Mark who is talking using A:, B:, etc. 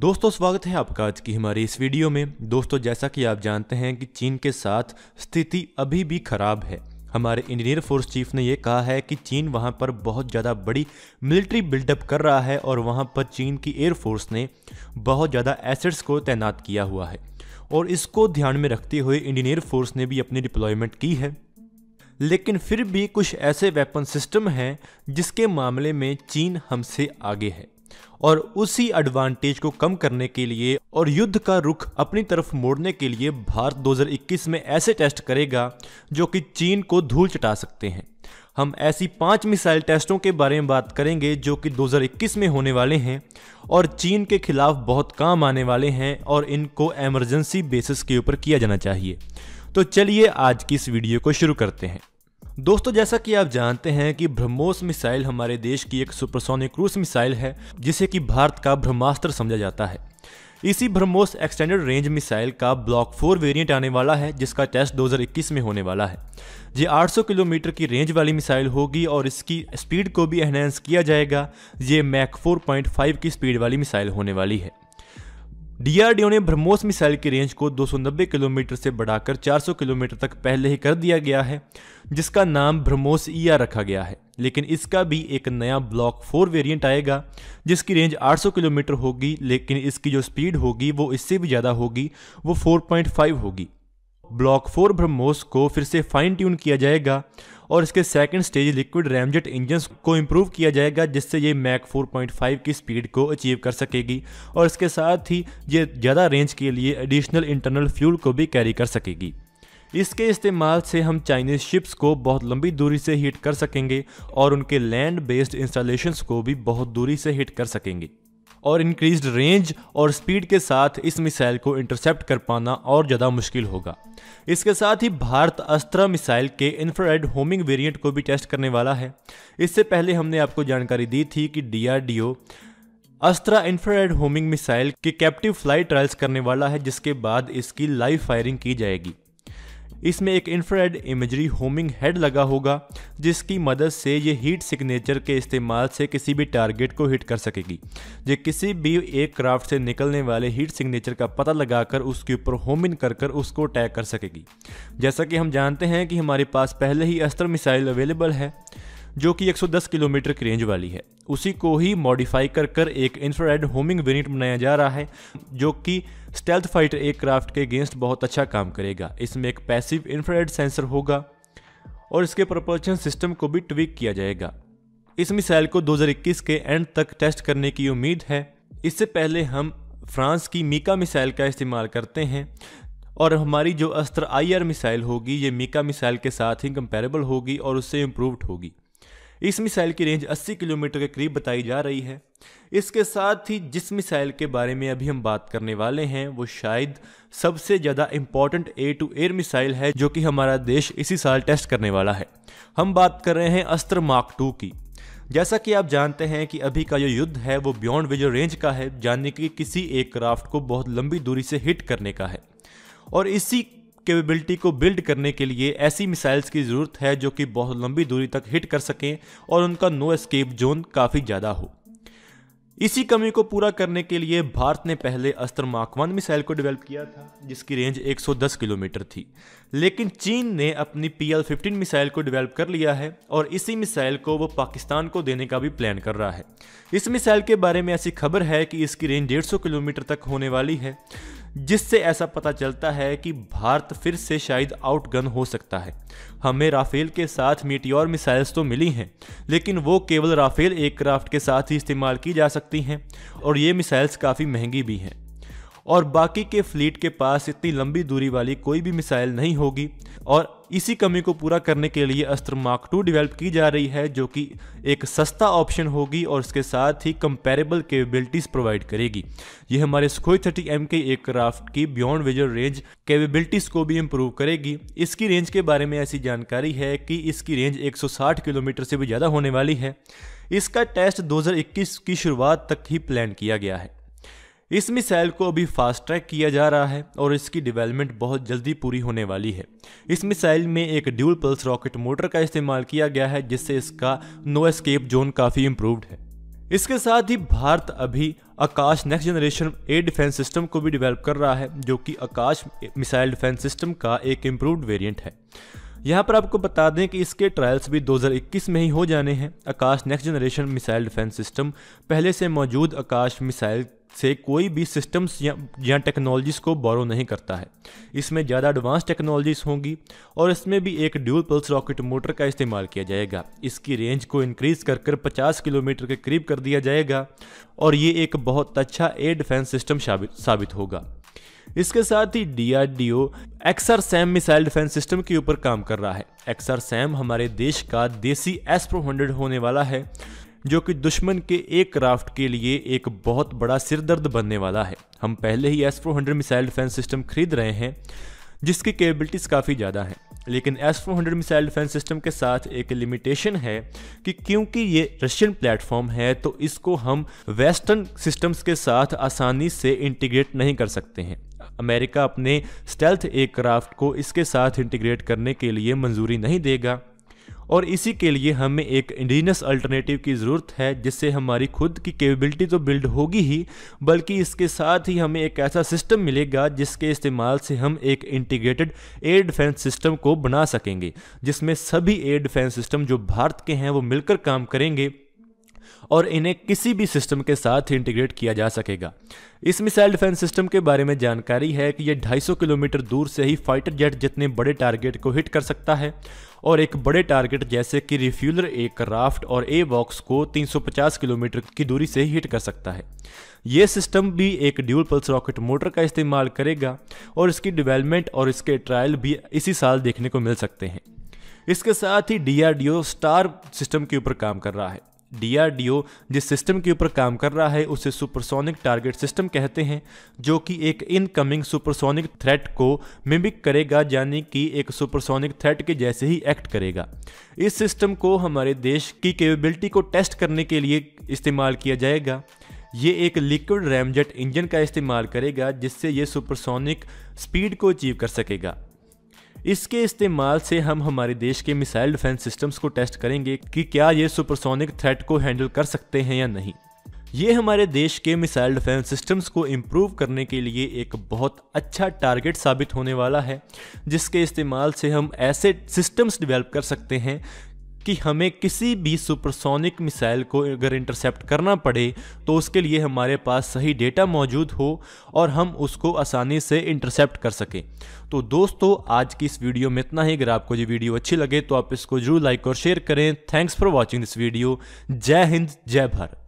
A: दोस्तों स्वागत है आपका आज की हमारी इस वीडियो में दोस्तों जैसा कि आप जानते हैं कि चीन के साथ स्थिति अभी भी खराब है हमारे इंजीनियर फोर्स चीफ ने यह कहा है कि चीन वहां पर बहुत ज़्यादा बड़ी मिलिट्री बिल्डअप कर रहा है और वहां पर चीन की एयरफोर्स ने बहुत ज़्यादा एसेट्स को तैनात किया हुआ है और इसको ध्यान में रखते हुए इंडियन एयरफोर्स ने भी अपनी डिप्लॉयमेंट की है लेकिन फिर भी कुछ ऐसे वेपन सिस्टम हैं जिसके मामले में चीन हमसे आगे है और उसी एडवांटेज को कम करने के लिए और युद्ध का रुख अपनी तरफ मोड़ने के लिए भारत 2021 में ऐसे टेस्ट करेगा जो कि चीन को धूल चटा सकते हैं हम ऐसी पांच मिसाइल टेस्टों के बारे में बात करेंगे जो कि 2021 में होने वाले हैं और चीन के खिलाफ बहुत काम आने वाले हैं और इनको एमरजेंसी बेसिस के ऊपर किया जाना चाहिए तो चलिए आज की इस वीडियो को शुरू करते हैं दोस्तों जैसा कि आप जानते हैं कि ब्रह्मोस मिसाइल हमारे देश की एक सुपरसोनिक क्रूज मिसाइल है जिसे कि भारत का ब्रह्मास्त्र समझा जाता है इसी ब्रह्मोस एक्सटेंडेड रेंज मिसाइल का ब्लॉक फोर वेरिएंट आने वाला है जिसका टेस्ट 2021 में होने वाला है ये 800 किलोमीटर की रेंज वाली मिसाइल होगी और इसकी स्पीड को भी एनहेंस किया जाएगा ये मैक 4.5 की स्पीड वाली मिसाइल होने वाली है डीआरडीओ ने ब्रह्मोस मिसाइल की रेंज को 290 किलोमीटर से बढ़ाकर 400 किलोमीटर तक पहले ही कर दिया गया है जिसका नाम ब्रह्मोस ईया रखा गया है लेकिन इसका भी एक नया ब्लॉक फोर वेरिएंट आएगा जिसकी रेंज 800 किलोमीटर होगी लेकिन इसकी जो स्पीड होगी वो इससे भी ज़्यादा होगी वो 4.5 होगी ब्लॉक फोर ब्रह्मोस को फिर से फाइन ट्यून किया जाएगा और इसके second stage liquid ramjet engine को इम्प्रूव किया जाएगा जिससे ये मैक 4.5 की स्पीड को अचीव कर सकेगी और इसके साथ ही ये ज़्यादा रेंज के लिए एडिशनल इंटरनल फ्यूल को भी कैरी कर सकेगी इसके इस्तेमाल से हम चाइनीज़ शिप्स को बहुत लंबी दूरी से हीट कर सकेंगे और उनके लैंड बेस्ड इंस्टॉलेशंस को भी बहुत दूरी से हीट कर सकेंगे और इंक्रीज रेंज और स्पीड के साथ इस मिसाइल को इंटरसेप्ट कर पाना और ज़्यादा मुश्किल होगा इसके साथ ही भारत अस्त्र मिसाइल के इंफ्रारेड होमिंग वेरिएंट को भी टेस्ट करने वाला है इससे पहले हमने आपको जानकारी दी थी कि the Astra infrared homing missile के कैप्टिव फ्लाइट ट्रायल्स करने वाला है जिसके बाद इसकी लाइव फायरिंग की जाएगी इसमें एक इंफ्रारेड इमेजरी होमिंग हेड लगा होगा जिसकी मदद से ये हीट सिग्नेचर के इस्तेमाल से किसी भी टारगेट को हिट कर सकेगी ये किसी भी एयरक्राफ्ट से निकलने वाले हीट सिग्नेचर का पता लगाकर उसके ऊपर होम इन कर कर उसको अटैक कर सकेगी जैसा कि हम जानते हैं कि हमारे पास पहले ही अस्त्र मिसाइल अवेलेबल है जो कि 110 किलोमीटर की रेंज वाली है उसी को ही मॉडिफाई कर कर एक इंफ्रारेड होमिंग यूनिट बनाया जा रहा है जो कि स्टेल्थ फाइटर एयरक्राफ्ट के अगेंस्ट बहुत अच्छा काम करेगा इसमें एक पैसिव इंफ्रारेड सेंसर होगा और इसके प्रपल्शन सिस्टम को भी ट्विक किया जाएगा इस मिसाइल को 2021 के एंड तक टेस्ट करने की उम्मीद है इससे पहले हम फ्रांस की मीका मिसाइल का इस्तेमाल करते हैं और हमारी जो अस्त्र आई मिसाइल होगी ये मीका मिसाइल के साथ ही कंपेरेबल होगी और उससे इम्प्रूवड होगी इस मिसाइल की रेंज 80 किलोमीटर के करीब बताई जा रही है इसके साथ ही जिस मिसाइल के बारे में अभी हम बात करने वाले हैं वो शायद सबसे ज़्यादा important air to air missile है जो कि हमारा देश इसी साल टेस्ट करने वाला है हम बात कर रहे हैं अस्त्र मार्क टू की जैसा कि आप जानते हैं कि अभी का जो युद्ध है वो बियॉन्ड विजो रेंज का है जानने की किसी एक क्राफ्ट को बहुत लंबी दूरी से हिट करने का है और इसी कैपेबिलिटी को बिल्ड करने के लिए ऐसी मिसाइल्स की ज़रूरत है जो कि बहुत लंबी दूरी तक हिट कर सकें और उनका नो एस्केप जोन काफ़ी ज़्यादा हो इसी कमी को पूरा करने के लिए भारत ने पहले अस्त्र मार्क वन मिसाइल को डेवलप किया था जिसकी रेंज 110 किलोमीटर थी लेकिन चीन ने अपनी पी एल फिफ्टीन मिसाइल को डेवलप कर लिया है और इसी मिसाइल को वो पाकिस्तान को देने का भी प्लान कर रहा है इस मिसाइल के बारे में ऐसी खबर है कि इसकी रेंज 150 किलोमीटर तक होने वाली है जिससे ऐसा पता चलता है कि भारत फिर से शायद आउटगन हो सकता है हमें राफेल के साथ मीटियोर मिसाइल्स तो मिली हैं लेकिन वो केवल राफेल एयरक्राफ्ट के साथ ही इस्तेमाल की जा सकती हैं और ये मिसाइल्स काफ़ी महंगी भी हैं और बाकी के फ्लीट के पास इतनी लंबी दूरी वाली कोई भी मिसाइल नहीं होगी और इसी कमी को पूरा करने के लिए अस्त्र मार्क टू डिवेल्प की जा रही है जो कि एक सस्ता ऑप्शन होगी और इसके साथ ही कंपेरेबल केपेबिलिटीज प्रोवाइड करेगी ये हमारे Sukhoi thirty M K aircraft की बियॉन्ड विजर रेंज केपेबिलिटीज को भी इम्प्रूव करेगी इसकी रेंज के बारे में ऐसी जानकारी है कि इसकी रेंज 160 किलोमीटर से भी ज़्यादा होने वाली है इसका टेस्ट 2021 की शुरुआत तक ही प्लान किया गया है इस मिसाइल को अभी फास्ट ट्रैक किया जा रहा है और इसकी डेवलपमेंट बहुत जल्दी पूरी होने वाली है इस मिसाइल में एक ड्यूल पल्स रॉकेट मोटर का इस्तेमाल किया गया है जिससे इसका नो एस्केप जोन काफ़ी इम्प्रूवड है इसके साथ ही भारत अभी Akash next generation air defence system को भी डेवलप कर रहा है जो कि आकाश मिसाइल डिफेंस सिस्टम का एक इम्प्रूव्ड वेरिएंट है यहाँ पर आपको बता दें कि इसके ट्रायल्स भी 2021 में ही हो जाने हैं Akash next generation missile defence system पहले से मौजूद आकाश मिसाइल से कोई भी सिस्टम्स या या टेक्नोलॉजीज़ को बोरो नहीं करता है इसमें ज़्यादा एडवांस टेक्नोलॉजीज़ होंगी और इसमें भी एक ड्यूल पल्स रॉकेट मोटर का इस्तेमाल किया जाएगा इसकी रेंज को इंक्रीज़ कर कर पचास किलोमीटर के करीब कर दिया जाएगा और ये एक बहुत अच्छा एयर डिफेंस सिस्टम साबित होगा इसके साथ ही D R D O XR SAM missile defence system के ऊपर काम कर रहा है एक्सर सैम हमारे देश का देसी एस्प्रो हंड्रेड होने वाला है जो कि दुश्मन के एक क्राफ्ट के लिए एक बहुत बड़ा सिरदर्द बनने वाला है हम पहले ही S four hundred missile defence system खरीद रहे हैं जिसकी कैपेबिलिटीज़ काफ़ी ज़्यादा हैं लेकिन S four hundred missile defence system के साथ एक लिमिटेशन है कि क्योंकि ये रशियन प्लेटफॉर्म है तो इसको हम वेस्टर्न सिस्टम्स के साथ आसानी से इंटीग्रेट नहीं कर सकते हैं अमेरिका अपने स्टेल्थ एयरक्राफ्ट को इसके साथ इंटीग्रेट करने के लिए मंजूरी नहीं देगा और इसी के लिए हमें एक इंडिजिनस अल्टरनेटिव की ज़रूरत है जिससे हमारी खुद की कैपेबिलिटी तो बिल्ड होगी ही बल्कि इसके साथ ही हमें एक ऐसा सिस्टम मिलेगा जिसके इस्तेमाल से हम एक इंटीग्रेटेड एयर डिफेंस सिस्टम को बना सकेंगे जिसमें सभी एयर डिफेंस सिस्टम जो भारत के हैं वो मिलकर काम करेंगे और इन्हें किसी भी सिस्टम के साथ इंटीग्रेट किया जा सकेगा इस मिसाइल डिफेंस सिस्टम के बारे में जानकारी है कि यह 250 किलोमीटर दूर से ही फाइटर जेट जितने बड़े टारगेट को हिट कर सकता है और एक बड़े टारगेट जैसे कि रिफ्यूलर एक राफ्ट और ए बॉक्स को 350 किलोमीटर की दूरी से हिट कर सकता है ये सिस्टम भी एक ड्यूल पल्स रॉकेट मोटर का इस्तेमाल करेगा और इसकी डिवेलपमेंट और इसके ट्रायल भी इसी साल देखने को मिल सकते हैं इसके साथ ही डी स्टार सिस्टम के ऊपर काम कर रहा है डीआरडीओ जिस सिस्टम के ऊपर काम कर रहा है उसे सुपरसोनिक टारगेट सिस्टम कहते हैं जो कि एक इनकमिंग सुपरसोनिक थ्रेट को मिमिक करेगा यानी कि एक सुपरसोनिक थ्रेट के जैसे ही एक्ट करेगा इस सिस्टम को हमारे देश की कैपेबिलिटी को टेस्ट करने के लिए इस्तेमाल किया जाएगा ये एक लिक्विड रैमजेट इंजन का इस्तेमाल करेगा जिससे ये सुपरसोनिक स्पीड को अचीव कर सकेगा इसके इस्तेमाल से हम हमारे देश के मिसाइल डिफेंस सिस्टम्स को टेस्ट करेंगे कि क्या ये सुपरसोनिक थ्रेट को हैंडल कर सकते हैं या नहीं ये हमारे देश के मिसाइल डिफेंस सिस्टम्स को इम्प्रूव करने के लिए एक बहुत अच्छा टारगेट साबित होने वाला है जिसके इस्तेमाल से हम ऐसे सिस्टम्स डेवलप कर सकते हैं कि हमें किसी भी सुपरसोनिक मिसाइल को अगर इंटरसेप्ट करना पड़े तो उसके लिए हमारे पास सही डेटा मौजूद हो और हम उसको आसानी से इंटरसेप्ट कर सकें तो दोस्तों आज की इस वीडियो में इतना ही अगर आपको ये वीडियो अच्छी लगे तो आप इसको जरूर लाइक और शेयर करें thanks for watching this video जय हिंद जय भारत